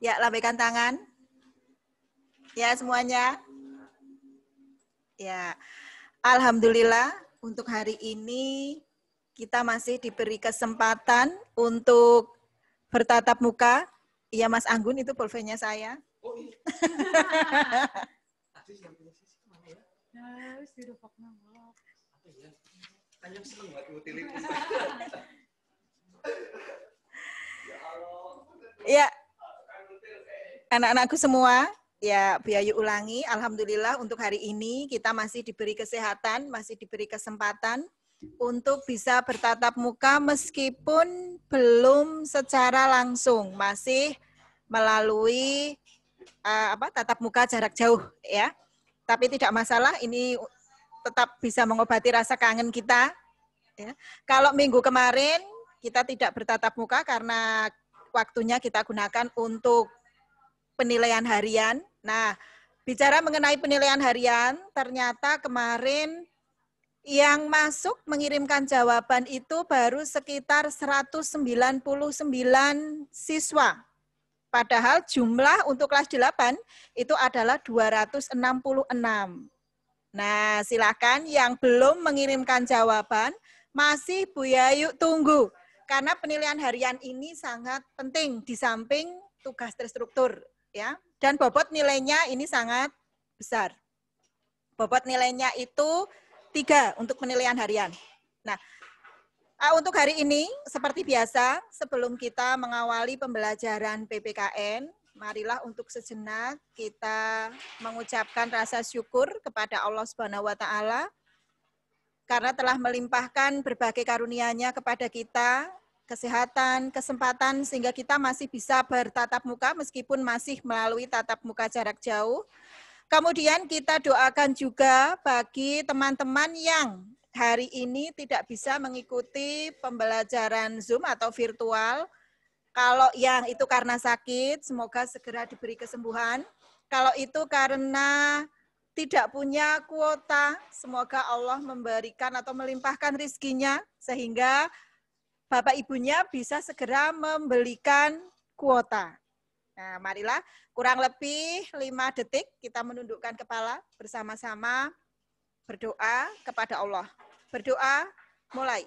Ya, lambaikan tangan. Ya, semuanya. Ya. Alhamdulillah untuk hari ini kita masih diberi kesempatan untuk bertatap muka. Iya, Mas Anggun itu polvenya saya. Oh, iya. iya. Ya, anak-anakku semua, ya Bu Yayu ulangi, Alhamdulillah untuk hari ini kita masih diberi kesehatan, masih diberi kesempatan untuk bisa bertatap muka meskipun belum secara langsung, masih melalui uh, apa tatap muka jarak jauh ya. Tapi tidak masalah, ini tetap bisa mengobati rasa kangen kita. Ya. Kalau minggu kemarin kita tidak bertatap muka karena waktunya kita gunakan untuk penilaian harian. Nah, bicara mengenai penilaian harian, ternyata kemarin yang masuk mengirimkan jawaban itu baru sekitar 199 siswa. Padahal jumlah untuk kelas 8 itu adalah 266. Nah, silakan yang belum mengirimkan jawaban masih Bu Yayu tunggu karena penilaian harian ini sangat penting di samping tugas terstruktur ya. Dan bobot nilainya ini sangat besar. Bobot nilainya itu tiga untuk penilaian harian. Nah, ah, untuk hari ini seperti biasa sebelum kita mengawali pembelajaran PPKN, marilah untuk sejenak kita mengucapkan rasa syukur kepada Allah Subhanahu wa taala karena telah melimpahkan berbagai karunia-Nya kepada kita kesehatan, kesempatan sehingga kita masih bisa bertatap muka meskipun masih melalui tatap muka jarak jauh. Kemudian kita doakan juga bagi teman-teman yang hari ini tidak bisa mengikuti pembelajaran Zoom atau virtual. Kalau yang itu karena sakit, semoga segera diberi kesembuhan. Kalau itu karena tidak punya kuota, semoga Allah memberikan atau melimpahkan rizkinya sehingga Bapak Ibunya bisa segera membelikan kuota. Nah, marilah kurang lebih lima detik kita menundukkan kepala bersama-sama berdoa kepada Allah. Berdoa mulai.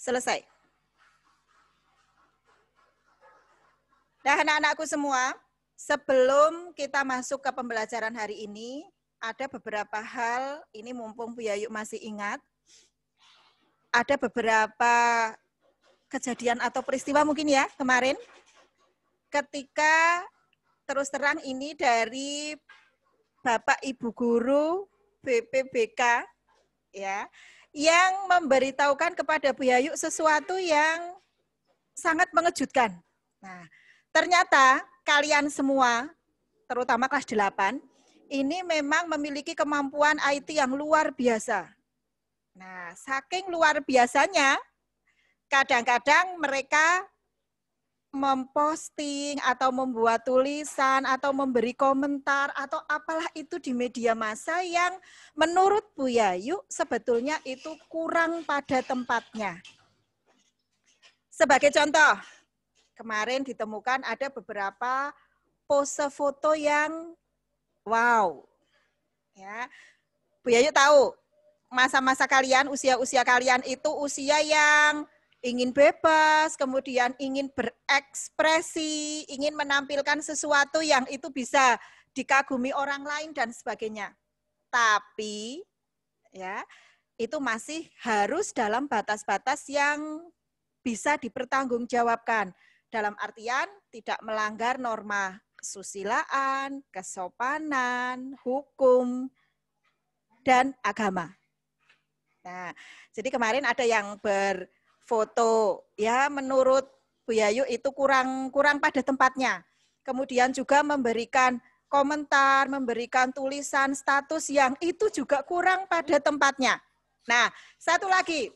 Selesai. Nah, anak-anakku semua, sebelum kita masuk ke pembelajaran hari ini, ada beberapa hal, ini mumpung Bu Yayu masih ingat, ada beberapa kejadian atau peristiwa mungkin ya kemarin, ketika terus terang ini dari Bapak Ibu Guru BPBK ya, yang memberitahukan kepada Bu Yayu sesuatu yang sangat mengejutkan. Nah, Ternyata kalian semua, terutama kelas 8, ini memang memiliki kemampuan IT yang luar biasa. Nah, saking luar biasanya, kadang-kadang mereka memposting atau membuat tulisan atau memberi komentar atau apalah itu di media massa yang menurut Bu Yayu sebetulnya itu kurang pada tempatnya. Sebagai contoh, kemarin ditemukan ada beberapa pose foto yang wow. Ya. Bu Yayu tahu masa-masa kalian, usia-usia kalian itu usia yang ingin bebas, kemudian ingin berekspresi, ingin menampilkan sesuatu yang itu bisa dikagumi orang lain dan sebagainya. Tapi ya, itu masih harus dalam batas-batas yang bisa dipertanggungjawabkan. Dalam artian tidak melanggar norma kesusilaan, kesopanan, hukum, dan agama. Nah, jadi kemarin ada yang berfoto ya menurut Bu Yayu itu kurang kurang pada tempatnya. Kemudian juga memberikan komentar, memberikan tulisan status yang itu juga kurang pada tempatnya. Nah, satu lagi.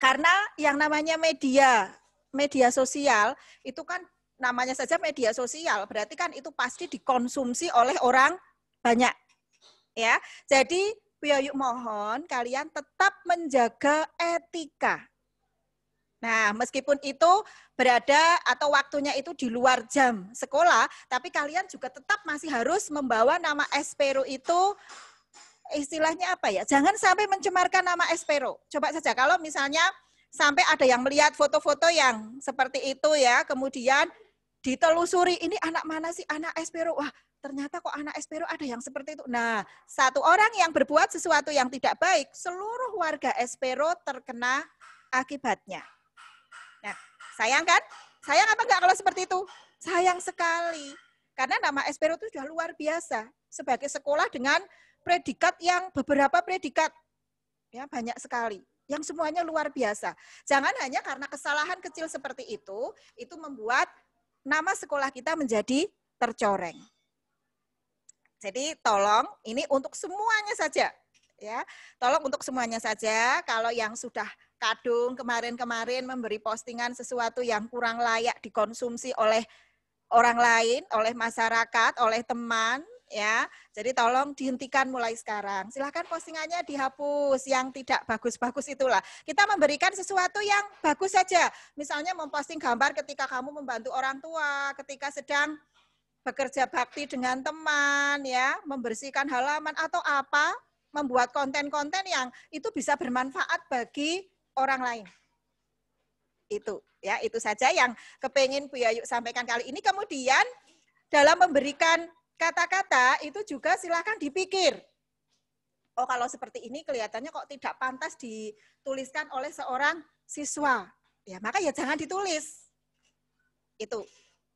Karena yang namanya media media sosial itu kan namanya saja media sosial, berarti kan itu pasti dikonsumsi oleh orang banyak. Ya. Jadi Bioyuk mohon kalian tetap menjaga etika. Nah, meskipun itu berada atau waktunya itu di luar jam sekolah, tapi kalian juga tetap masih harus membawa nama Espero itu istilahnya apa ya? Jangan sampai mencemarkan nama Espero. Coba saja kalau misalnya sampai ada yang melihat foto-foto yang seperti itu ya, kemudian ditelusuri ini anak mana sih anak Espero? Wah, ternyata kok anak Espero ada yang seperti itu. Nah, satu orang yang berbuat sesuatu yang tidak baik, seluruh warga Espero terkena akibatnya. Nah, sayang kan? Sayang apa enggak kalau seperti itu? Sayang sekali. Karena nama Espero itu sudah luar biasa sebagai sekolah dengan predikat yang beberapa predikat ya banyak sekali yang semuanya luar biasa. Jangan hanya karena kesalahan kecil seperti itu, itu membuat nama sekolah kita menjadi tercoreng. Jadi tolong ini untuk semuanya saja ya. Tolong untuk semuanya saja kalau yang sudah kadung kemarin-kemarin memberi postingan sesuatu yang kurang layak dikonsumsi oleh orang lain, oleh masyarakat, oleh teman, ya. Jadi tolong dihentikan mulai sekarang. Silahkan postingannya dihapus yang tidak bagus-bagus itulah. Kita memberikan sesuatu yang bagus saja. Misalnya memposting gambar ketika kamu membantu orang tua, ketika sedang bekerja bakti dengan teman ya, membersihkan halaman atau apa, membuat konten-konten yang itu bisa bermanfaat bagi orang lain. Itu ya, itu saja yang kepengen Bu Yayu sampaikan kali ini. Kemudian dalam memberikan kata-kata itu juga silahkan dipikir. Oh kalau seperti ini kelihatannya kok tidak pantas dituliskan oleh seorang siswa. Ya maka ya jangan ditulis. Itu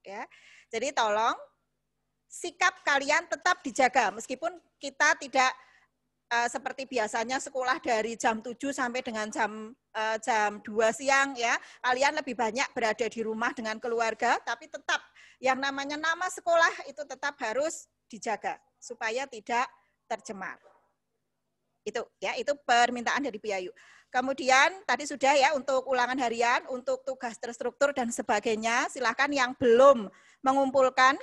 ya. Jadi tolong sikap kalian tetap dijaga meskipun kita tidak uh, seperti biasanya sekolah dari jam 7 sampai dengan jam uh, jam 2 siang ya. Kalian lebih banyak berada di rumah dengan keluarga tapi tetap yang namanya nama sekolah itu tetap harus dijaga supaya tidak tercemar. Itu ya, itu permintaan dari Piyayu. Kemudian tadi sudah ya untuk ulangan harian, untuk tugas terstruktur dan sebagainya, silahkan yang belum mengumpulkan,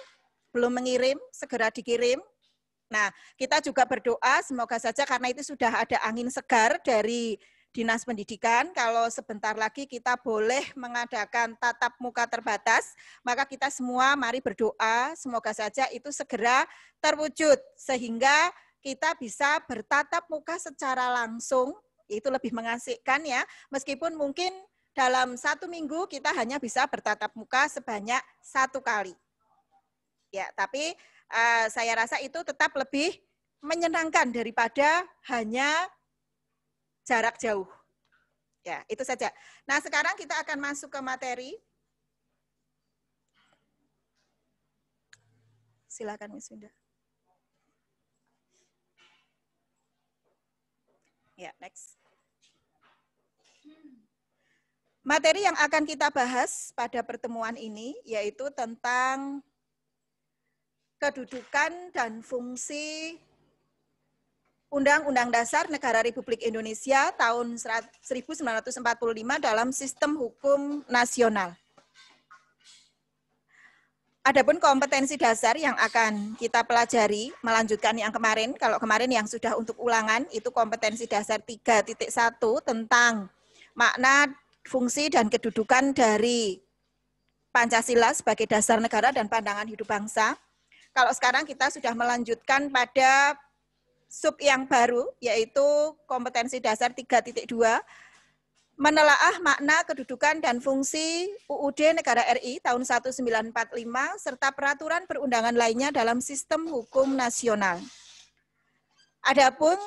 belum mengirim, segera dikirim. Nah, kita juga berdoa semoga saja karena itu sudah ada angin segar dari Dinas Pendidikan, kalau sebentar lagi kita boleh mengadakan tatap muka terbatas, maka kita semua mari berdoa, semoga saja itu segera terwujud, sehingga kita bisa bertatap muka secara langsung, itu lebih mengasihkan ya, meskipun mungkin dalam satu minggu kita hanya bisa bertatap muka sebanyak satu kali. Ya, tapi uh, saya rasa itu tetap lebih menyenangkan daripada hanya jarak jauh. Ya, itu saja. Nah, sekarang kita akan masuk ke materi. Silakan Miss Winda. Ya, next. Materi yang akan kita bahas pada pertemuan ini yaitu tentang kedudukan dan fungsi Undang-Undang Dasar Negara Republik Indonesia tahun 1945 dalam sistem hukum nasional. Adapun kompetensi dasar yang akan kita pelajari, melanjutkan yang kemarin, kalau kemarin yang sudah untuk ulangan, itu kompetensi dasar 3.1 tentang makna, fungsi, dan kedudukan dari Pancasila sebagai dasar negara dan pandangan hidup bangsa. Kalau sekarang kita sudah melanjutkan pada sub yang baru, yaitu kompetensi dasar 3.2, menelaah makna, kedudukan, dan fungsi UUD Negara RI tahun 1945, serta peraturan perundangan lainnya dalam sistem hukum nasional. Adapun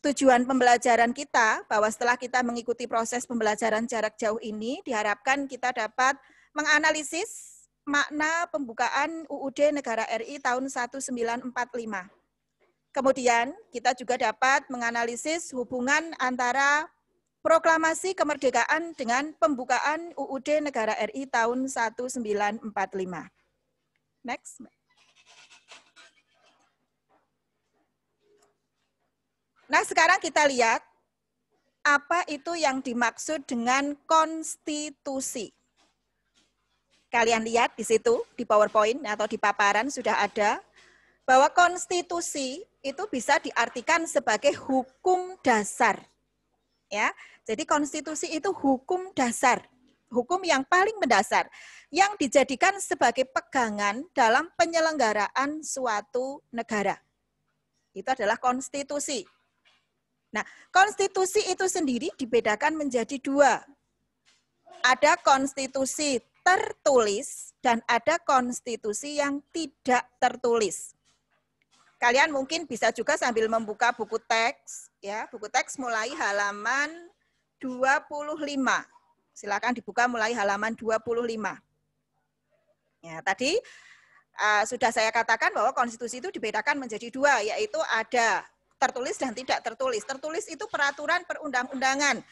tujuan pembelajaran kita bahwa setelah kita mengikuti proses pembelajaran jarak jauh ini diharapkan kita dapat menganalisis makna pembukaan UUD Negara RI tahun 1945 Kemudian kita juga dapat menganalisis hubungan antara proklamasi kemerdekaan dengan pembukaan UUD Negara RI tahun 1945. Next. Nah, sekarang kita lihat apa itu yang dimaksud dengan konstitusi. Kalian lihat di situ, di PowerPoint atau di paparan sudah ada bahwa konstitusi itu bisa diartikan sebagai hukum dasar. Ya. Jadi konstitusi itu hukum dasar, hukum yang paling mendasar yang dijadikan sebagai pegangan dalam penyelenggaraan suatu negara. Itu adalah konstitusi. Nah, konstitusi itu sendiri dibedakan menjadi dua. Ada konstitusi tertulis dan ada konstitusi yang tidak tertulis. Kalian mungkin bisa juga sambil membuka buku teks, ya, buku teks mulai halaman 25. Silakan dibuka mulai halaman 25. Ya, tadi uh, sudah saya katakan bahwa konstitusi itu dibedakan menjadi dua, yaitu ada tertulis dan tidak tertulis. Tertulis itu peraturan perundang-undangan.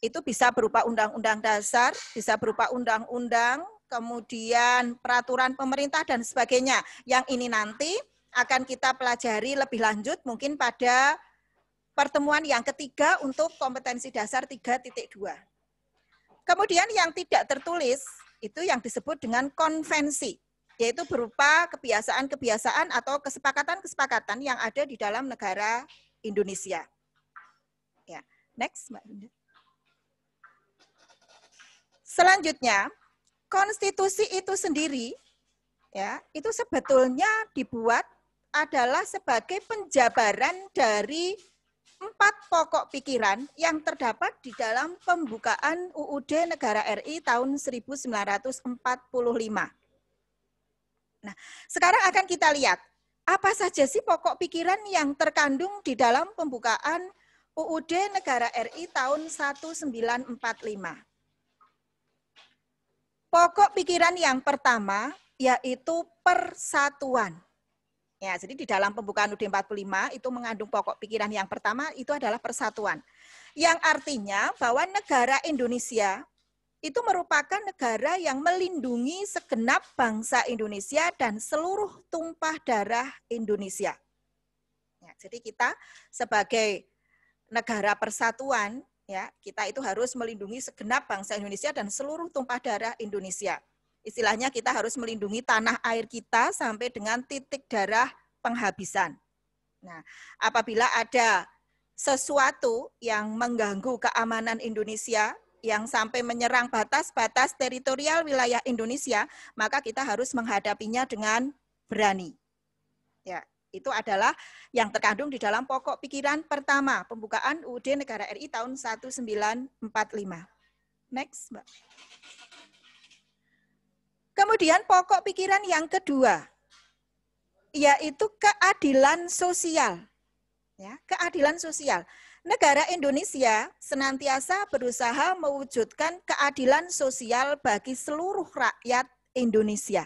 Itu bisa berupa undang-undang dasar, bisa berupa undang-undang, kemudian peraturan pemerintah dan sebagainya. Yang ini nanti akan kita pelajari lebih lanjut mungkin pada pertemuan yang ketiga untuk kompetensi dasar 3.2. Kemudian yang tidak tertulis itu yang disebut dengan konvensi, yaitu berupa kebiasaan-kebiasaan atau kesepakatan-kesepakatan yang ada di dalam negara Indonesia. Ya, next Mbak Indah. Selanjutnya, konstitusi itu sendiri ya, itu sebetulnya dibuat adalah sebagai penjabaran dari empat pokok pikiran yang terdapat di dalam pembukaan UUD Negara RI tahun 1945. Nah, sekarang akan kita lihat apa saja sih pokok pikiran yang terkandung di dalam pembukaan UUD Negara RI tahun 1945. Pokok pikiran yang pertama yaitu persatuan. Ya, jadi di dalam pembukaan UD 45 itu mengandung pokok pikiran yang pertama itu adalah persatuan. Yang artinya bahwa negara Indonesia itu merupakan negara yang melindungi segenap bangsa Indonesia dan seluruh tumpah darah Indonesia. Ya, jadi kita sebagai negara persatuan, ya kita itu harus melindungi segenap bangsa Indonesia dan seluruh tumpah darah Indonesia istilahnya kita harus melindungi tanah air kita sampai dengan titik darah penghabisan. Nah, apabila ada sesuatu yang mengganggu keamanan Indonesia yang sampai menyerang batas-batas teritorial wilayah Indonesia, maka kita harus menghadapinya dengan berani. Ya, itu adalah yang terkandung di dalam pokok pikiran pertama pembukaan UUD Negara RI tahun 1945. Next, Mbak. Kemudian pokok pikiran yang kedua, yaitu keadilan sosial. Ya, keadilan sosial. Negara Indonesia senantiasa berusaha mewujudkan keadilan sosial bagi seluruh rakyat Indonesia.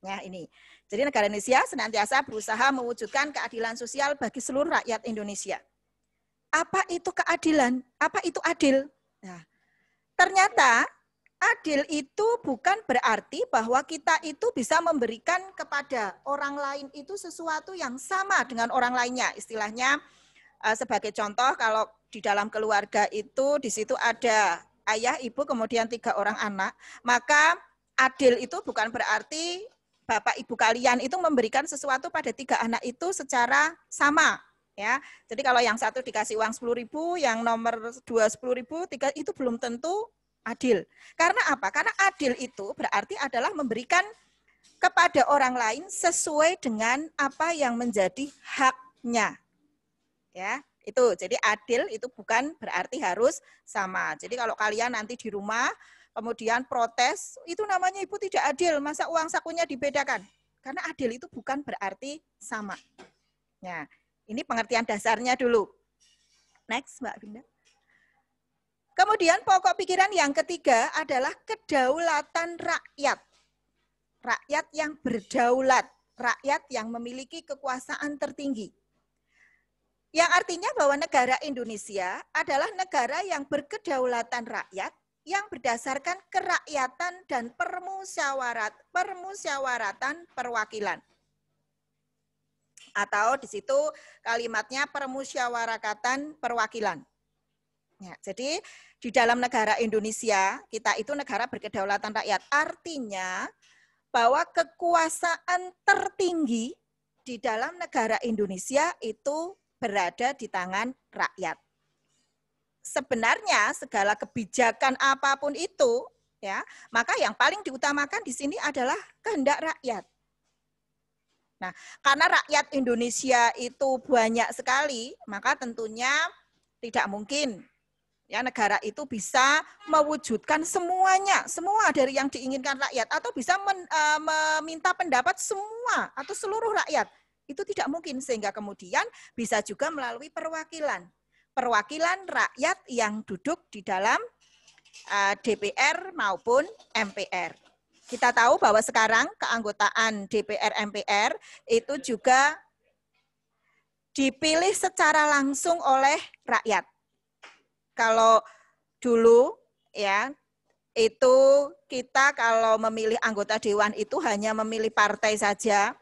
Ya, ini. Jadi negara Indonesia senantiasa berusaha mewujudkan keadilan sosial bagi seluruh rakyat Indonesia. Apa itu keadilan? Apa itu adil? Nah, ternyata Adil itu bukan berarti bahwa kita itu bisa memberikan kepada orang lain itu sesuatu yang sama dengan orang lainnya. Istilahnya eh, sebagai contoh kalau di dalam keluarga itu di situ ada ayah, ibu, kemudian tiga orang anak, maka adil itu bukan berarti bapak ibu kalian itu memberikan sesuatu pada tiga anak itu secara sama ya. Jadi kalau yang satu dikasih uang ribu, yang nomor dua ribu, tiga itu belum tentu Adil. Karena apa? Karena adil itu berarti adalah memberikan kepada orang lain sesuai dengan apa yang menjadi haknya. Ya, itu. Jadi adil itu bukan berarti harus sama. Jadi kalau kalian nanti di rumah kemudian protes, itu namanya ibu tidak adil, masa uang sakunya dibedakan. Karena adil itu bukan berarti sama. Ya, ini pengertian dasarnya dulu. Next, Mbak Binda. Kemudian pokok pikiran yang ketiga adalah kedaulatan rakyat. Rakyat yang berdaulat, rakyat yang memiliki kekuasaan tertinggi. Yang artinya bahwa negara Indonesia adalah negara yang berkedaulatan rakyat yang berdasarkan kerakyatan dan permusyawarat, permusyawaratan perwakilan. Atau di situ kalimatnya permusyawarakatan perwakilan. Ya, jadi di dalam negara Indonesia, kita itu negara berkedaulatan rakyat. Artinya bahwa kekuasaan tertinggi di dalam negara Indonesia itu berada di tangan rakyat. Sebenarnya segala kebijakan apapun itu ya, maka yang paling diutamakan di sini adalah kehendak rakyat. Nah, karena rakyat Indonesia itu banyak sekali, maka tentunya tidak mungkin Ya, negara itu bisa mewujudkan semuanya, semua dari yang diinginkan rakyat atau bisa men, e, meminta pendapat semua atau seluruh rakyat. Itu tidak mungkin sehingga kemudian bisa juga melalui perwakilan. Perwakilan rakyat yang duduk di dalam e, DPR maupun MPR. Kita tahu bahwa sekarang keanggotaan DPR MPR itu juga dipilih secara langsung oleh rakyat kalau dulu ya itu kita kalau memilih anggota dewan itu hanya memilih partai saja.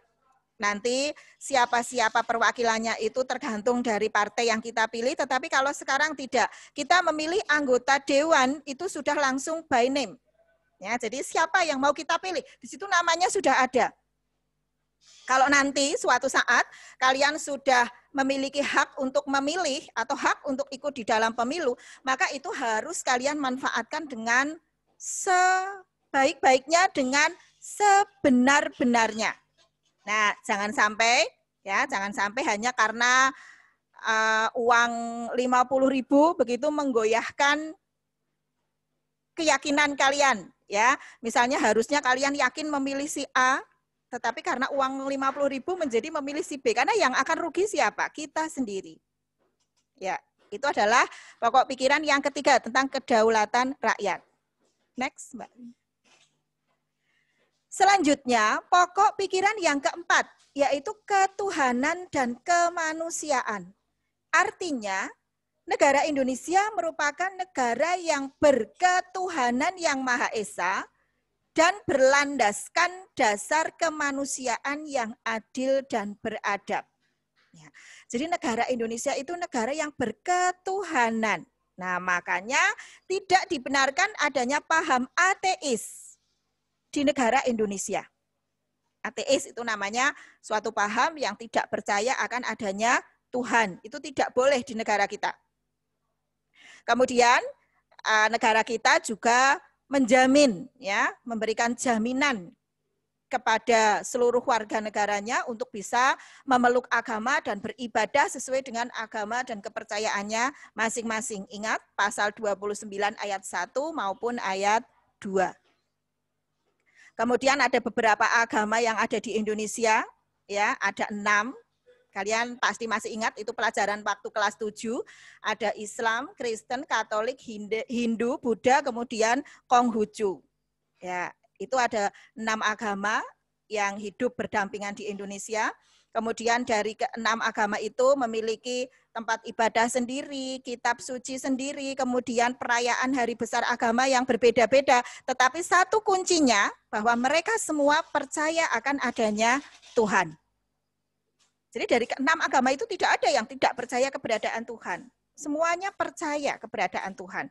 Nanti siapa-siapa perwakilannya itu tergantung dari partai yang kita pilih, tetapi kalau sekarang tidak. Kita memilih anggota dewan itu sudah langsung by name. Ya, jadi siapa yang mau kita pilih? Di situ namanya sudah ada. Kalau nanti suatu saat kalian sudah memiliki hak untuk memilih atau hak untuk ikut di dalam pemilu, maka itu harus kalian manfaatkan dengan sebaik-baiknya, dengan sebenar-benarnya. Nah, jangan sampai ya, jangan sampai hanya karena uh, uang 50 ribu begitu menggoyahkan keyakinan kalian ya. Misalnya harusnya kalian yakin memilih si A, tetapi karena uang 50 ribu menjadi memilih si B. Karena yang akan rugi siapa? Kita sendiri. Ya, itu adalah pokok pikiran yang ketiga tentang kedaulatan rakyat. Next, Mbak. Selanjutnya, pokok pikiran yang keempat, yaitu ketuhanan dan kemanusiaan. Artinya, negara Indonesia merupakan negara yang berketuhanan yang Maha Esa, dan berlandaskan dasar kemanusiaan yang adil dan beradab. Ya. Jadi negara Indonesia itu negara yang berketuhanan. Nah makanya tidak dibenarkan adanya paham ateis di negara Indonesia. Ateis itu namanya suatu paham yang tidak percaya akan adanya Tuhan. Itu tidak boleh di negara kita. Kemudian eh, negara kita juga menjamin ya, memberikan jaminan kepada seluruh warga negaranya untuk bisa memeluk agama dan beribadah sesuai dengan agama dan kepercayaannya masing-masing. Ingat pasal 29 ayat 1 maupun ayat 2. Kemudian ada beberapa agama yang ada di Indonesia, ya ada enam Kalian pasti masih ingat itu pelajaran waktu kelas 7, ada Islam, Kristen, Katolik, Hindu, Buddha, kemudian Konghucu. Ya, itu ada enam agama yang hidup berdampingan di Indonesia. Kemudian dari enam agama itu memiliki tempat ibadah sendiri, kitab suci sendiri, kemudian perayaan hari besar agama yang berbeda-beda. Tetapi satu kuncinya bahwa mereka semua percaya akan adanya Tuhan. Jadi dari enam agama itu tidak ada yang tidak percaya keberadaan Tuhan. Semuanya percaya keberadaan Tuhan.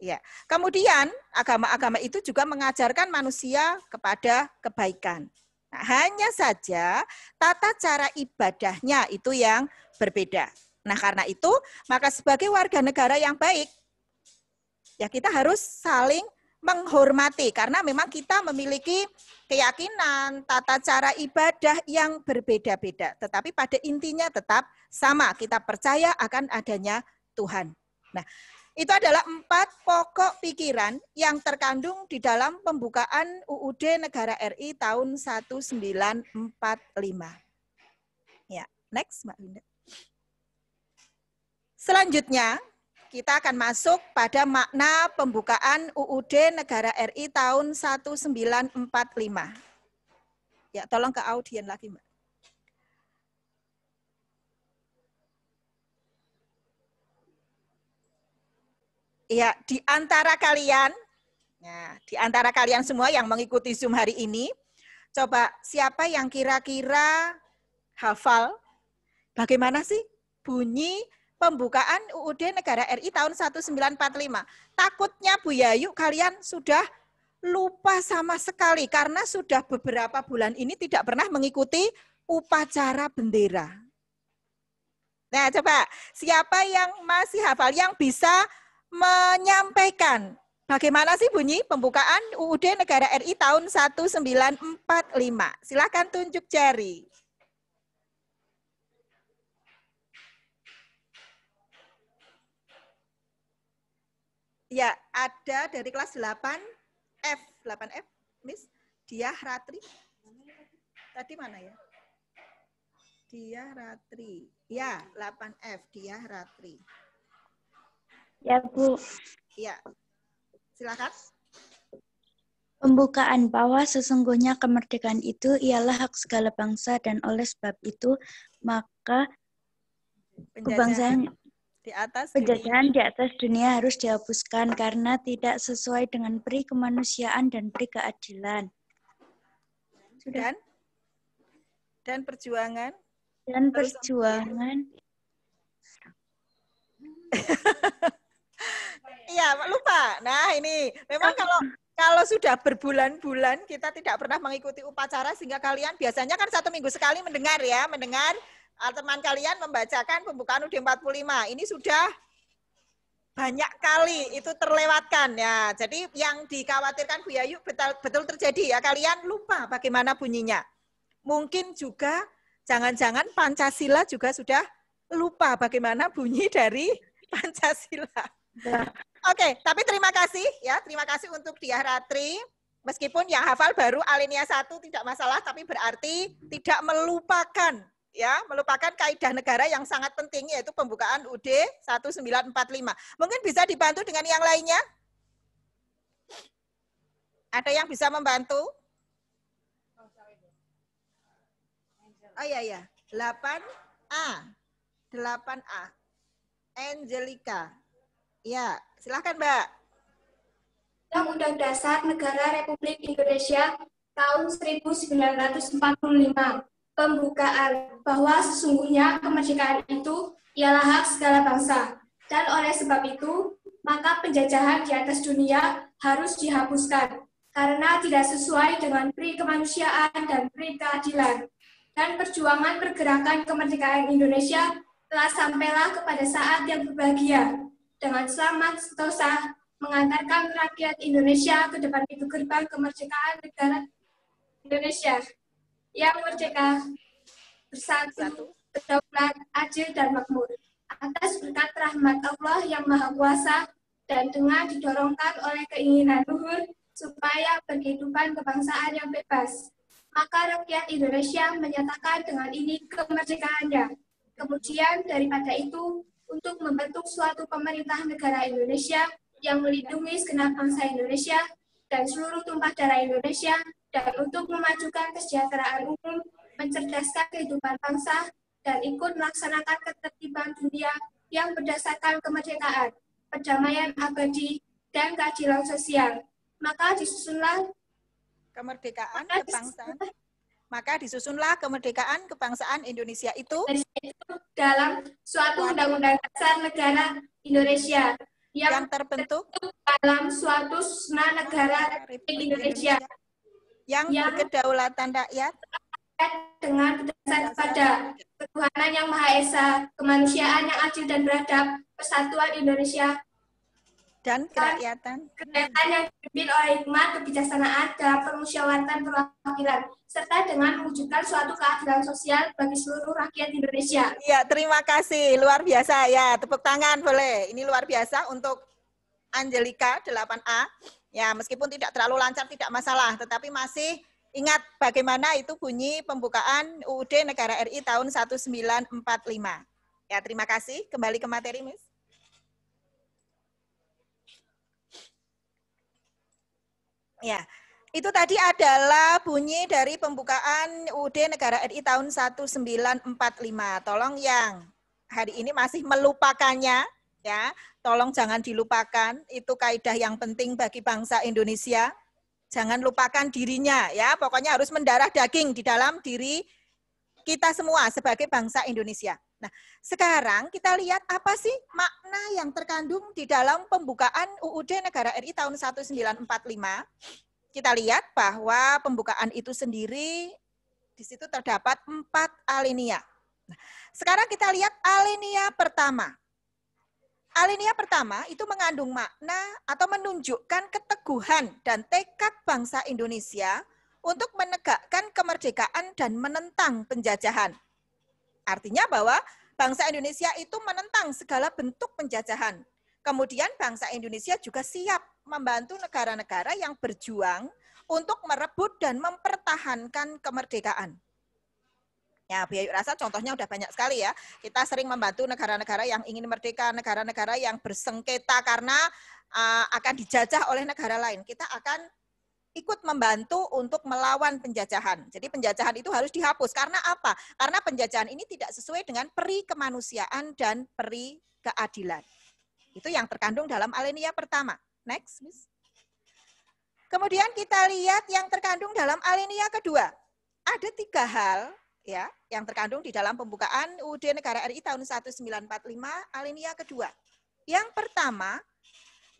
Ya. Kemudian agama-agama itu juga mengajarkan manusia kepada kebaikan. Nah, hanya saja tata cara ibadahnya itu yang berbeda. Nah, karena itu maka sebagai warga negara yang baik ya kita harus saling menghormati karena memang kita memiliki keyakinan, tata cara ibadah yang berbeda-beda, tetapi pada intinya tetap sama, kita percaya akan adanya Tuhan. Nah, itu adalah empat pokok pikiran yang terkandung di dalam pembukaan UUD Negara RI tahun 1945. Ya, next Mbak Linda. Selanjutnya, kita akan masuk pada makna pembukaan UUD Negara RI tahun 1945. Ya, tolong ke audien lagi, Mbak. Ya, di antara kalian, ya, di antara kalian semua yang mengikuti Zoom hari ini, coba siapa yang kira-kira hafal bagaimana sih bunyi pembukaan UUD Negara RI tahun 1945. Takutnya Bu Yayu kalian sudah lupa sama sekali karena sudah beberapa bulan ini tidak pernah mengikuti upacara bendera. Nah, coba siapa yang masih hafal yang bisa menyampaikan bagaimana sih bunyi pembukaan UUD Negara RI tahun 1945? Silakan tunjuk jari. ya ada dari kelas 8 F, 8 F, Miss Dia Ratri. Tadi mana ya? Dia Ratri. Ya, 8 F, Dia Ratri. Ya, Bu. Ya. Silakan. Pembukaan bahwa sesungguhnya kemerdekaan itu ialah hak segala bangsa dan oleh sebab itu maka kebangsaan di atas penjajahan di atas dunia harus dihapuskan karena tidak sesuai dengan peri kemanusiaan dan peri keadilan. Sudah. Dan, dan perjuangan dan perjuangan Iya, lupa. Nah, ini memang kalau kalau sudah berbulan-bulan kita tidak pernah mengikuti upacara sehingga kalian biasanya kan satu minggu sekali mendengar ya, mendengar ah, teman kalian membacakan pembukaan UD 45. Ini sudah banyak kali itu terlewatkan ya. Jadi yang dikhawatirkan Bu Yayu betul, betul terjadi ya. Kalian lupa bagaimana bunyinya. Mungkin juga jangan-jangan Pancasila juga sudah lupa bagaimana bunyi dari Pancasila okay, tapi terima kasih ya, terima kasih untuk Diah Ratri. Meskipun yang hafal baru alinea satu tidak masalah, tapi berarti tidak melupakan ya melupakan kaidah negara yang sangat penting yaitu pembukaan UD 1945. Mungkin bisa dibantu dengan yang lainnya? Ada yang bisa membantu? Oh iya iya. 8A. 8A. Angelica. Ya, silahkan Mbak. Undang-Undang Dasar Negara Republik Indonesia tahun 1945 pembukaan bahwa sesungguhnya kemerdekaan itu ialah hak segala bangsa dan oleh sebab itu maka penjajahan di atas dunia harus dihapuskan karena tidak sesuai dengan pri kemanusiaan dan pri keadilan. Dan perjuangan pergerakan kemerdekaan Indonesia telah sampailah kepada saat yang berbahagia, dengan selamat setosa mengantarkan rakyat Indonesia ke depan pintu gerbang kemerdekaan negara Indonesia yang merdeka, bersatu, berdaulat, adil, dan makmur. Atas berkat rahmat Allah yang Maha Kuasa dan dengan didorongkan oleh keinginan luhur supaya kehidupan kebangsaan yang bebas. Maka rakyat Indonesia menyatakan dengan ini kemerdekaannya. Kemudian daripada itu, untuk membentuk suatu pemerintahan negara Indonesia yang melindungi segenap bangsa Indonesia dan seluruh tumpah darah Indonesia dan untuk memajukan kesejahteraan umum, mencerdaskan kehidupan bangsa, dan ikut melaksanakan ketertiban dunia yang berdasarkan kemerdekaan, perdamaian abadi, dan keadilan sosial. Maka disusunlah kemerdekaan, kebangsaan, maka disusunlah kemerdekaan kebangsaan Indonesia itu, dalam suatu undang-undang dasar negara Indonesia yang, yang terbentuk dalam suatu sena negara Republik Indonesia, yang, yang berkedaulatan rakyat dengan berdasar kepada ketuhanan yang Maha Esa, kemanusiaan yang adil dan beradab, persatuan Indonesia, dan kan, kerakyatan. Kerakyatan yang dipimpin oleh hikmat, kebijaksanaan dalam permusyawaratan perwakilan, serta dengan mewujudkan suatu keadilan sosial bagi seluruh rakyat Indonesia. Iya, terima kasih. Luar biasa ya. Tepuk tangan boleh. Ini luar biasa untuk Angelika 8A. Ya, meskipun tidak terlalu lancar tidak masalah, tetapi masih ingat bagaimana itu bunyi pembukaan UUD Negara RI tahun 1945. Ya, terima kasih. Kembali ke materi, Miss. Ya, itu tadi adalah bunyi dari pembukaan UD Negara RI tahun 1945. Tolong yang hari ini masih melupakannya, ya, tolong jangan dilupakan. Itu kaidah yang penting bagi bangsa Indonesia. Jangan lupakan dirinya, ya. Pokoknya harus mendarah daging di dalam diri kita semua sebagai bangsa Indonesia. Nah, sekarang kita lihat apa sih makna yang terkandung di dalam pembukaan UUD Negara RI tahun 1945. Kita lihat bahwa pembukaan itu sendiri di situ terdapat empat alinea. Nah, sekarang kita lihat alinea pertama. Alinea pertama itu mengandung makna atau menunjukkan keteguhan dan tekad bangsa Indonesia untuk menegakkan kemerdekaan dan menentang penjajahan. Artinya bahwa bangsa Indonesia itu menentang segala bentuk penjajahan. Kemudian bangsa Indonesia juga siap membantu negara-negara yang berjuang untuk merebut dan mempertahankan kemerdekaan. Ya, biaya rasa contohnya udah banyak sekali ya. Kita sering membantu negara-negara yang ingin merdeka, negara-negara yang bersengketa karena eh, akan dijajah oleh negara lain. Kita akan ikut membantu untuk melawan penjajahan. Jadi penjajahan itu harus dihapus. Karena apa? Karena penjajahan ini tidak sesuai dengan peri kemanusiaan dan peri keadilan. Itu yang terkandung dalam alenia pertama. Next, Miss. Kemudian kita lihat yang terkandung dalam alenia kedua. Ada tiga hal ya yang terkandung di dalam pembukaan UUD Negara RI tahun 1945 alenia kedua. Yang pertama,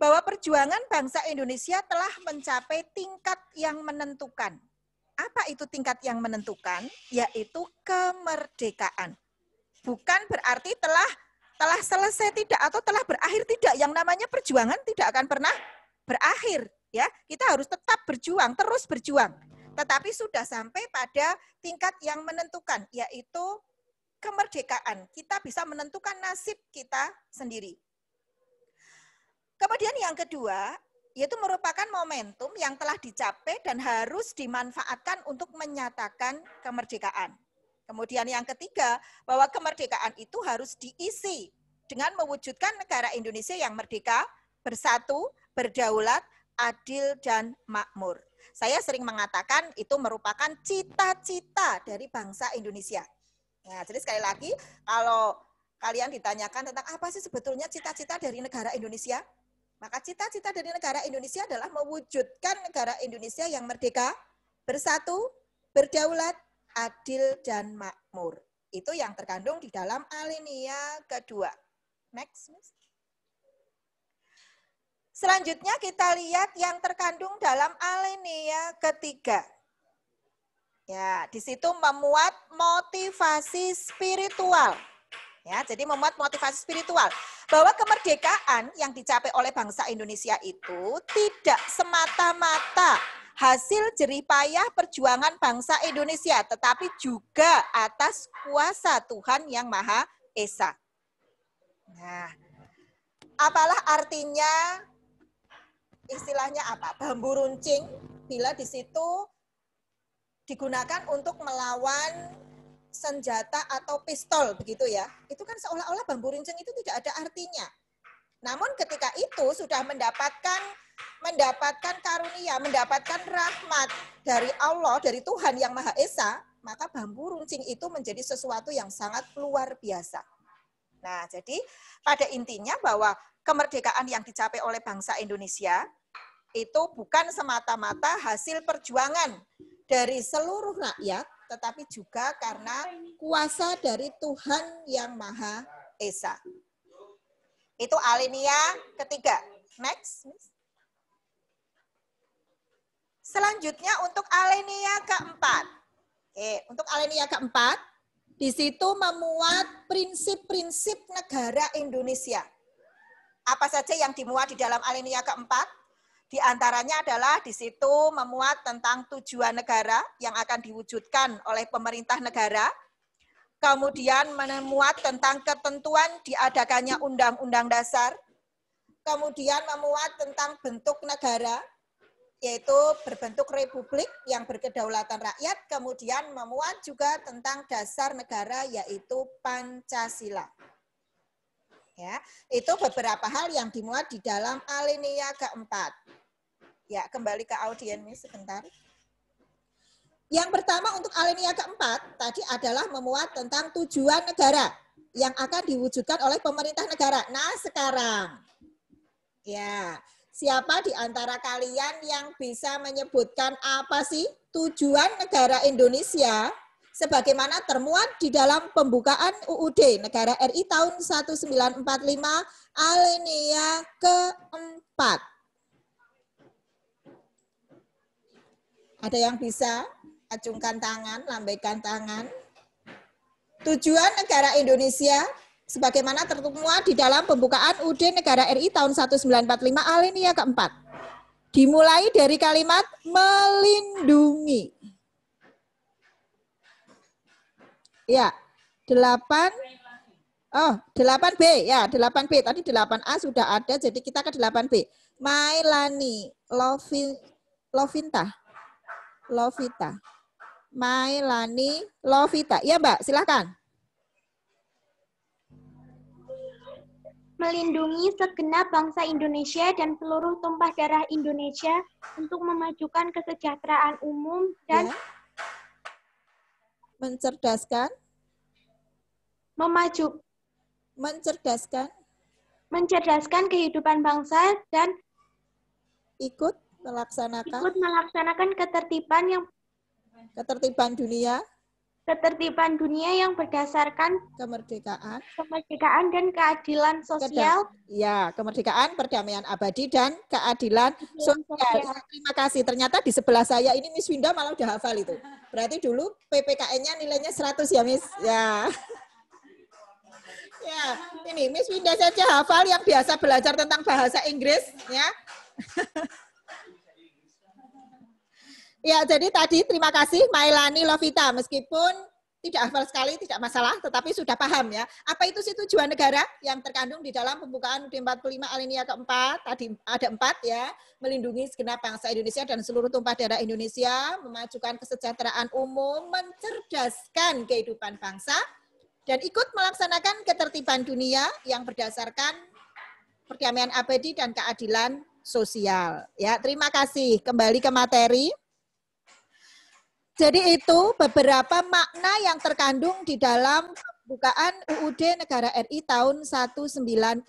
bahwa perjuangan bangsa Indonesia telah mencapai tingkat yang menentukan. Apa itu tingkat yang menentukan? Yaitu kemerdekaan. Bukan berarti telah telah selesai tidak atau telah berakhir tidak. Yang namanya perjuangan tidak akan pernah berakhir, ya. Kita harus tetap berjuang, terus berjuang. Tetapi sudah sampai pada tingkat yang menentukan, yaitu kemerdekaan. Kita bisa menentukan nasib kita sendiri. Kemudian yang kedua, yaitu merupakan momentum yang telah dicapai dan harus dimanfaatkan untuk menyatakan kemerdekaan. Kemudian yang ketiga, bahwa kemerdekaan itu harus diisi dengan mewujudkan negara Indonesia yang merdeka, bersatu, berdaulat, adil, dan makmur. Saya sering mengatakan itu merupakan cita-cita dari bangsa Indonesia. Nah, jadi sekali lagi, kalau kalian ditanyakan tentang apa sih sebetulnya cita-cita dari negara Indonesia, maka cita-cita dari negara Indonesia adalah mewujudkan negara Indonesia yang merdeka, bersatu, berdaulat, adil, dan makmur. Itu yang terkandung di dalam alinea kedua. Next, Miss. Selanjutnya kita lihat yang terkandung dalam alinea ketiga. Ya, di situ memuat motivasi spiritual. Ya, jadi memuat motivasi spiritual bahwa kemerdekaan yang dicapai oleh bangsa Indonesia itu tidak semata-mata hasil jerih payah perjuangan bangsa Indonesia, tetapi juga atas kuasa Tuhan yang Maha Esa. Nah, apalah artinya istilahnya apa? Bambu runcing bila di situ digunakan untuk melawan senjata atau pistol begitu ya. Itu kan seolah-olah bambu runcing itu tidak ada artinya. Namun ketika itu sudah mendapatkan mendapatkan karunia, mendapatkan rahmat dari Allah, dari Tuhan yang Maha Esa, maka bambu runcing itu menjadi sesuatu yang sangat luar biasa. Nah, jadi pada intinya bahwa kemerdekaan yang dicapai oleh bangsa Indonesia itu bukan semata-mata hasil perjuangan dari seluruh rakyat, tetapi juga karena kuasa dari Tuhan yang Maha Esa. Itu alinea ketiga. Next. Selanjutnya untuk alinea keempat. Oke, untuk alinea keempat, di situ memuat prinsip-prinsip negara Indonesia. Apa saja yang dimuat di dalam alinea keempat? Di antaranya adalah di situ memuat tentang tujuan negara yang akan diwujudkan oleh pemerintah negara, kemudian memuat tentang ketentuan diadakannya undang-undang dasar, kemudian memuat tentang bentuk negara, yaitu berbentuk republik yang berkedaulatan rakyat, kemudian memuat juga tentang dasar negara yaitu Pancasila. Ya, itu beberapa hal yang dimuat di dalam alinea keempat. Ya, kembali ke audiennya sebentar. Yang pertama untuk alenia keempat tadi adalah memuat tentang tujuan negara yang akan diwujudkan oleh pemerintah negara. Nah sekarang, ya siapa di antara kalian yang bisa menyebutkan apa sih tujuan negara Indonesia sebagaimana termuat di dalam pembukaan UUD Negara RI tahun 1945 alinea keempat. Ada yang bisa acungkan tangan, lambaikan tangan. Tujuan negara Indonesia sebagaimana tertua di dalam pembukaan UD Negara RI tahun 1945 alinea keempat. Dimulai dari kalimat melindungi. Ya, 8 Oh, 8B ya, 8B. Tadi 8A sudah ada, jadi kita ke 8B. Mailani Lovin Lovinta. Lovita. Mailani Lovita. Ya Mbak, silakan. Melindungi segenap bangsa Indonesia dan seluruh tumpah darah Indonesia untuk memajukan kesejahteraan umum dan ya. mencerdaskan memaju mencerdaskan mencerdaskan kehidupan bangsa dan ikut melaksanakan ikut melaksanakan ketertiban yang ketertiban dunia ketertiban dunia yang berdasarkan kemerdekaan kemerdekaan dan keadilan sosial Keda ya kemerdekaan perdamaian abadi dan keadilan sosial. sosial terima kasih ternyata di sebelah saya ini Miss Winda malah udah hafal itu berarti dulu PPKN-nya nilainya 100 ya Miss ya ya ini Miss Winda saja hafal yang biasa belajar tentang bahasa Inggris ya Ya, jadi tadi terima kasih Mailani Lovita. Meskipun tidak hafal sekali, tidak masalah, tetapi sudah paham ya. Apa itu sih tujuan negara yang terkandung di dalam pembukaan UUD 45 alinea keempat, tadi ada empat ya, melindungi segenap bangsa Indonesia dan seluruh tumpah darah Indonesia, memajukan kesejahteraan umum, mencerdaskan kehidupan bangsa, dan ikut melaksanakan ketertiban dunia yang berdasarkan perdamaian abadi dan keadilan sosial. Ya, terima kasih. Kembali ke materi. Jadi itu beberapa makna yang terkandung di dalam pembukaan UUD Negara RI tahun 1945.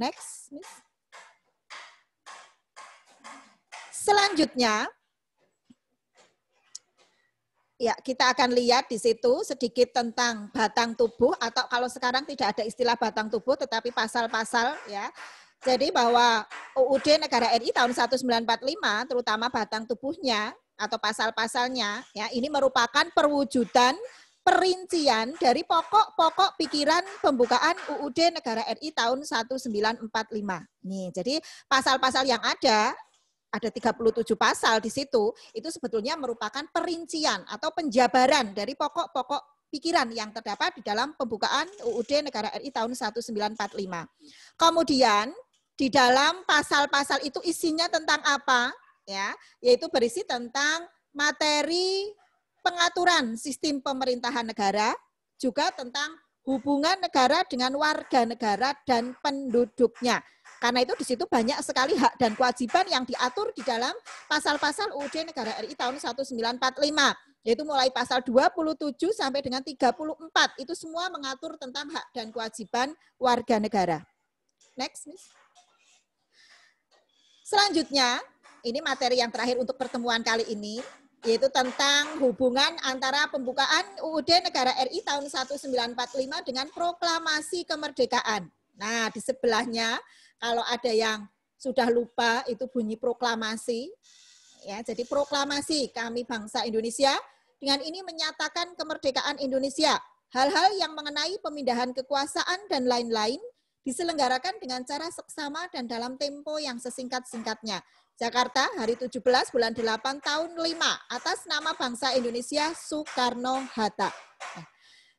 Next, Selanjutnya, ya kita akan lihat di situ sedikit tentang batang tubuh atau kalau sekarang tidak ada istilah batang tubuh tetapi pasal-pasal ya. Jadi bahwa UUD Negara RI tahun 1945 terutama batang tubuhnya atau pasal-pasalnya ya ini merupakan perwujudan perincian dari pokok-pokok pikiran pembukaan UUD Negara RI tahun 1945. Nih, jadi pasal-pasal yang ada ada 37 pasal di situ, itu sebetulnya merupakan perincian atau penjabaran dari pokok-pokok pikiran yang terdapat di dalam pembukaan UUD Negara RI tahun 1945. Kemudian di dalam pasal-pasal itu isinya tentang apa? ya, yaitu berisi tentang materi pengaturan sistem pemerintahan negara, juga tentang hubungan negara dengan warga negara dan penduduknya. Karena itu di situ banyak sekali hak dan kewajiban yang diatur di dalam pasal-pasal UUD Negara RI tahun 1945 yaitu mulai pasal 27 sampai dengan 34 itu semua mengatur tentang hak dan kewajiban warga negara. Next, Miss. Selanjutnya, ini materi yang terakhir untuk pertemuan kali ini yaitu tentang hubungan antara pembukaan UUD Negara RI tahun 1945 dengan proklamasi kemerdekaan. Nah, di sebelahnya kalau ada yang sudah lupa itu bunyi proklamasi. Ya, jadi proklamasi kami bangsa Indonesia dengan ini menyatakan kemerdekaan Indonesia. Hal-hal yang mengenai pemindahan kekuasaan dan lain-lain diselenggarakan dengan cara seksama dan dalam tempo yang sesingkat-singkatnya. Jakarta, hari 17 bulan 8 tahun 5 atas nama bangsa Indonesia Soekarno-Hatta. Nah,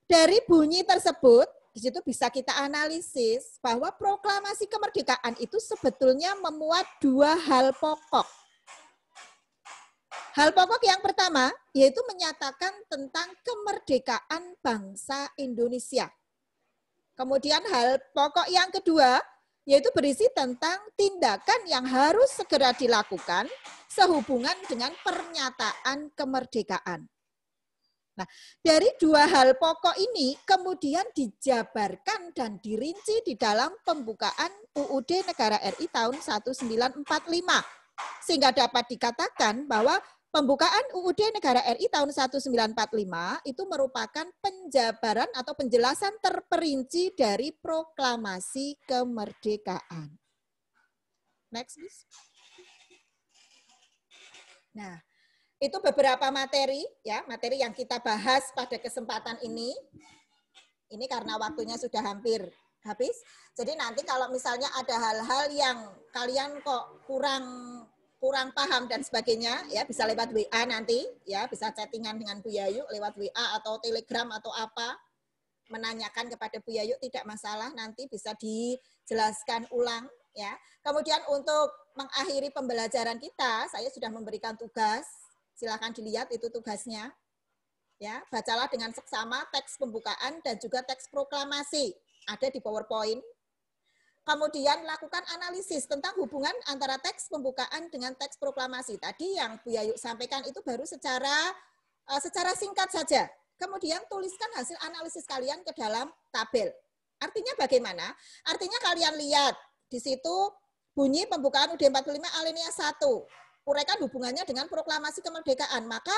dari bunyi tersebut, di situ bisa kita analisis bahwa proklamasi kemerdekaan itu sebetulnya memuat dua hal pokok. Hal pokok yang pertama yaitu menyatakan tentang kemerdekaan bangsa Indonesia. Kemudian hal pokok yang kedua yaitu berisi tentang tindakan yang harus segera dilakukan sehubungan dengan pernyataan kemerdekaan. Nah, dari dua hal pokok ini kemudian dijabarkan dan dirinci di dalam pembukaan UUD Negara RI tahun 1945. Sehingga dapat dikatakan bahwa Pembukaan UUD Negara RI tahun 1945 itu merupakan penjabaran atau penjelasan terperinci dari proklamasi kemerdekaan. Next, please. Nah, itu beberapa materi ya, materi yang kita bahas pada kesempatan ini. Ini karena waktunya sudah hampir habis. Jadi nanti kalau misalnya ada hal-hal yang kalian kok kurang kurang paham dan sebagainya ya bisa lewat WA nanti ya bisa chattingan dengan Bu Yayu lewat WA atau Telegram atau apa menanyakan kepada Bu Yayu tidak masalah nanti bisa dijelaskan ulang ya. Kemudian untuk mengakhiri pembelajaran kita saya sudah memberikan tugas silahkan dilihat itu tugasnya ya bacalah dengan seksama teks pembukaan dan juga teks proklamasi ada di PowerPoint Kemudian lakukan analisis tentang hubungan antara teks pembukaan dengan teks proklamasi. Tadi yang Bu Yayu sampaikan itu baru secara eh, secara singkat saja. Kemudian tuliskan hasil analisis kalian ke dalam tabel. Artinya bagaimana? Artinya kalian lihat di situ bunyi pembukaan UD 45 alinea 1. Uraikan hubungannya dengan proklamasi kemerdekaan. Maka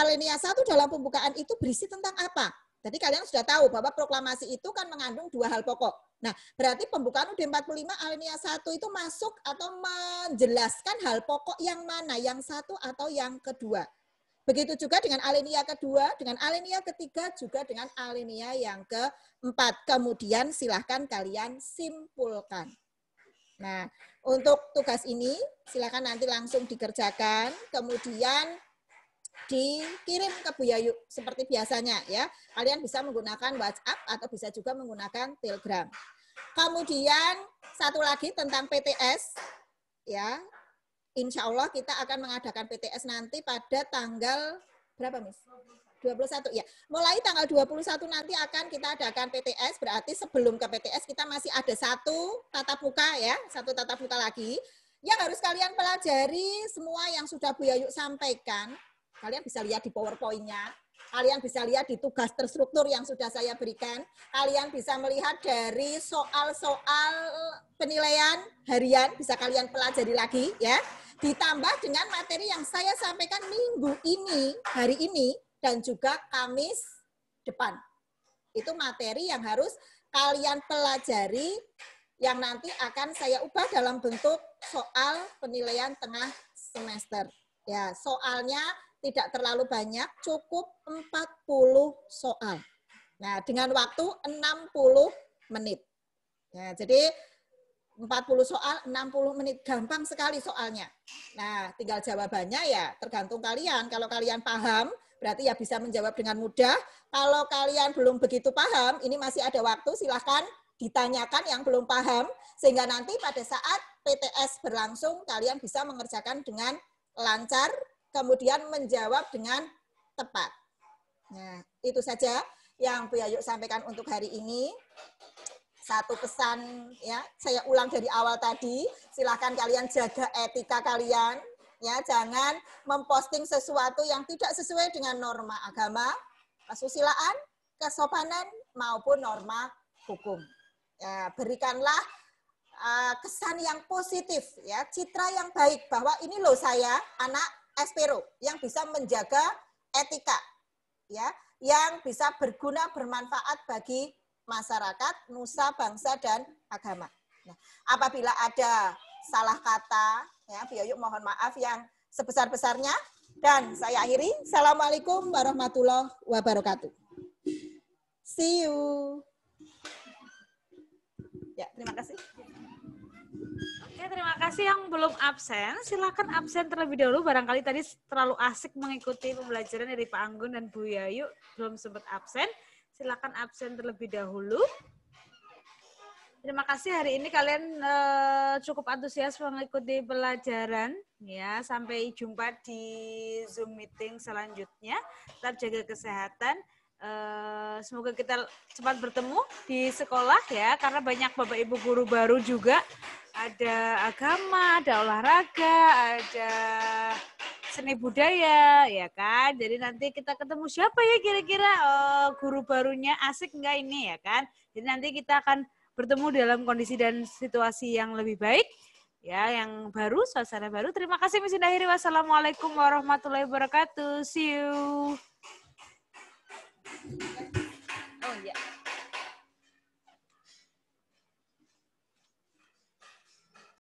alinea 1 dalam pembukaan itu berisi tentang apa? Tadi kalian sudah tahu bahwa proklamasi itu kan mengandung dua hal pokok Nah, berarti pembukaan UD 45 alinea 1 itu masuk atau menjelaskan hal pokok yang mana, yang satu atau yang kedua. Begitu juga dengan alinea kedua, dengan alinea ketiga, juga dengan alinea yang keempat. Kemudian silahkan kalian simpulkan. Nah, untuk tugas ini silahkan nanti langsung dikerjakan. Kemudian dikirim ke Bu Yayu seperti biasanya ya. Kalian bisa menggunakan WhatsApp atau bisa juga menggunakan Telegram. Kemudian satu lagi tentang PTS ya. Insya Allah kita akan mengadakan PTS nanti pada tanggal berapa Miss? 21 ya. Mulai tanggal 21 nanti akan kita adakan PTS, berarti sebelum ke PTS kita masih ada satu tatap muka ya, satu tatap muka lagi. Yang harus kalian pelajari semua yang sudah Bu Yayu sampaikan, Kalian bisa lihat di PowerPoint-nya. Kalian bisa lihat di tugas terstruktur yang sudah saya berikan. Kalian bisa melihat dari soal-soal penilaian harian, bisa kalian pelajari lagi ya. Ditambah dengan materi yang saya sampaikan minggu ini, hari ini, dan juga Kamis depan. Itu materi yang harus kalian pelajari yang nanti akan saya ubah dalam bentuk soal penilaian tengah semester. Ya, soalnya tidak terlalu banyak, cukup 40 soal. Nah, dengan waktu 60 menit. Nah, jadi 40 soal, 60 menit. Gampang sekali soalnya. Nah, tinggal jawabannya ya tergantung kalian. Kalau kalian paham, berarti ya bisa menjawab dengan mudah. Kalau kalian belum begitu paham, ini masih ada waktu, silahkan ditanyakan yang belum paham sehingga nanti pada saat PTS berlangsung kalian bisa mengerjakan dengan lancar kemudian menjawab dengan tepat. Nah, itu saja yang Bu Yayuk sampaikan untuk hari ini. Satu pesan ya, saya ulang dari awal tadi, silahkan kalian jaga etika kalian. Ya, jangan memposting sesuatu yang tidak sesuai dengan norma agama, kesusilaan, kesopanan maupun norma hukum. Ya, berikanlah uh, kesan yang positif ya, citra yang baik bahwa ini loh saya anak espero yang bisa menjaga etika ya yang bisa berguna bermanfaat bagi masyarakat nusa bangsa dan agama nah, apabila ada salah kata ya biayu mohon maaf yang sebesar besarnya dan saya akhiri assalamualaikum warahmatullahi wabarakatuh see you ya terima kasih terima kasih yang belum absen. Silakan absen terlebih dahulu. Barangkali tadi terlalu asik mengikuti pembelajaran dari Pak Anggun dan Bu Yayu. Belum sempat absen. Silakan absen terlebih dahulu. Terima kasih hari ini kalian eh, cukup antusias mengikuti pelajaran ya. Sampai jumpa di Zoom meeting selanjutnya. Tetap jaga kesehatan. Eh, semoga kita cepat bertemu di sekolah ya, karena banyak bapak ibu guru baru juga. Ada agama, ada olahraga, ada seni budaya, ya kan? Jadi nanti kita ketemu siapa ya kira-kira uh, guru barunya asik nggak ini ya kan? Jadi nanti kita akan bertemu dalam kondisi dan situasi yang lebih baik. Ya, yang baru, suasana baru. Terima kasih, Miss Indahiri. Wassalamualaikum warahmatullahi wabarakatuh. See you. Oh yeah.